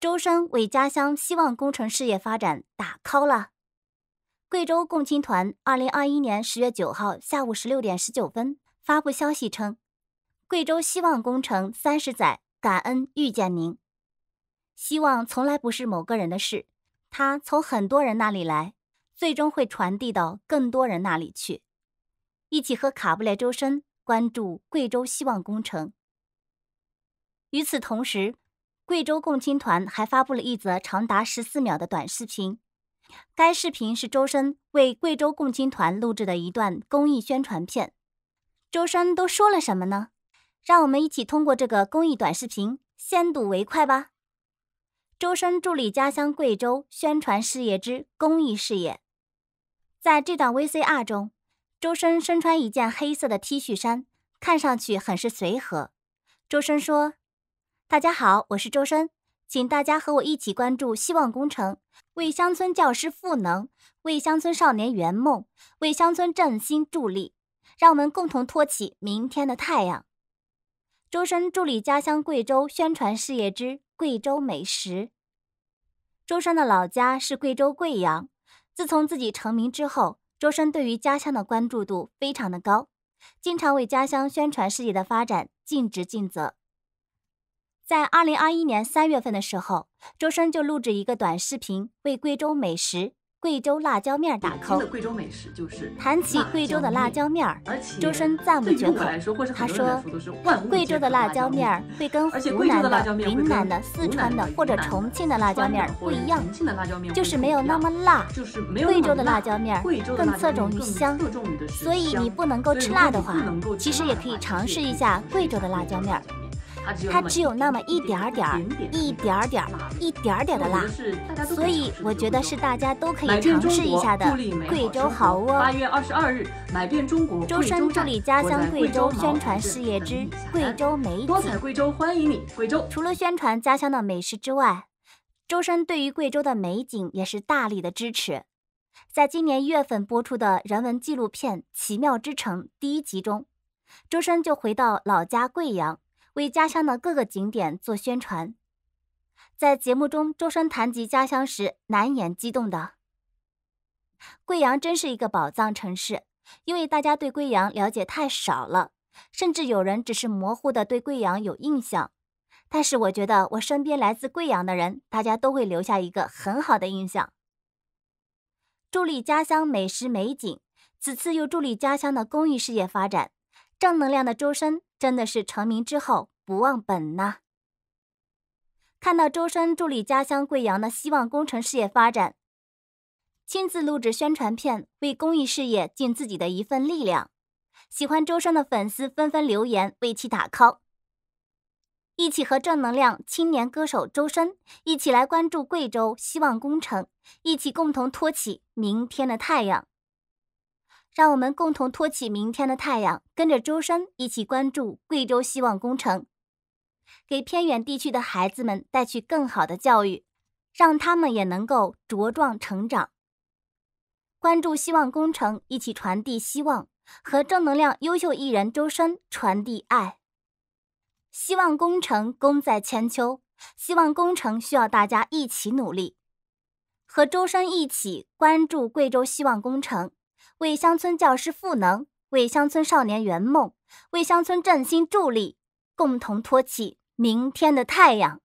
周深为家乡希望工程事业发展打 call 了。贵州共青团二零二一年十月九号下午十六点十九分发布消息称：“贵州希望工程三十载，感恩遇见您。希望从来不是某个人的事，它从很多人那里来，最终会传递到更多人那里去。一起和卡布列周深关注贵州希望工程。”与此同时。贵州共青团还发布了一则长达十四秒的短视频，该视频是周深为贵州共青团录制的一段公益宣传片。周深都说了什么呢？让我们一起通过这个公益短视频先睹为快吧。周深助力家乡贵州宣传事业之公益事业。在这段 VCR 中，周深身穿一件黑色的 T 恤衫，看上去很是随和。周深说。大家好，我是周深，请大家和我一起关注“希望工程”，为乡村教师赋能，为乡村少年圆梦，为乡村振兴助力，让我们共同托起明天的太阳。周深助力家乡贵州宣传事业之贵州美食。周深的老家是贵州贵阳，自从自己成名之后，周深对于家乡的关注度非常的高，经常为家乡宣传事业的发展尽职尽责。在二零二一年三月份的时候，周深就录制一个短视频为贵州美食贵州辣椒面儿打 call。贵州美食就是谈起贵州的辣椒面儿，周深赞不绝口。他说，贵州的辣椒面儿会跟湖南的云南的、四川的或者重庆的辣椒面儿不一样，就是没有那么辣。就是没有那么辣。贵州的辣椒面儿更侧重于香，所以你不能够吃辣的话，其实也可以尝试一下贵州的辣椒面儿。它只有那么一点儿点儿，一点儿点儿，一点儿点儿的辣，所以我觉得是大家都可以尝试一下的。贵州好哦！八月二十二日，买遍中国。周深助力家乡贵州宣传事业之贵州美景。多彩贵州欢迎你。贵州除了宣传家乡的美食之外，周深对于贵州的美景也是大力的支持。在今年一月份播出的人文纪录片《奇妙之城》第一集中，周深就回到老家贵阳。为家乡的各个景点做宣传，在节目中，周深谈及家乡时难掩激动的。贵阳真是一个宝藏城市，因为大家对贵阳了解太少了，甚至有人只是模糊的对贵阳有印象。但是我觉得，我身边来自贵阳的人，大家都会留下一个很好的印象。助力家乡美食美景，此次又助力家乡的公益事业发展，正能量的周深。真的是成名之后不忘本呐！看到周深助力家乡贵阳的希望工程事业发展，亲自录制宣传片为公益事业尽自己的一份力量，喜欢周深的粉丝纷纷留言为其打 call，一起和正能量青年歌手周深一起来关注贵州希望工程，一起共同托起明天的太阳。让我们共同托起明天的太阳，跟着周深一起关注贵州希望工程，给偏远地区的孩子们带去更好的教育，让他们也能够茁壮成长。关注希望工程，一起传递希望和正能量。优秀艺人周深传递爱。希望工程功在千秋，希望工程需要大家一起努力。和周深一起关注贵州希望工程。为乡村教师赋能，为乡村少年圆梦，为乡村振兴助力，共同托起明天的太阳。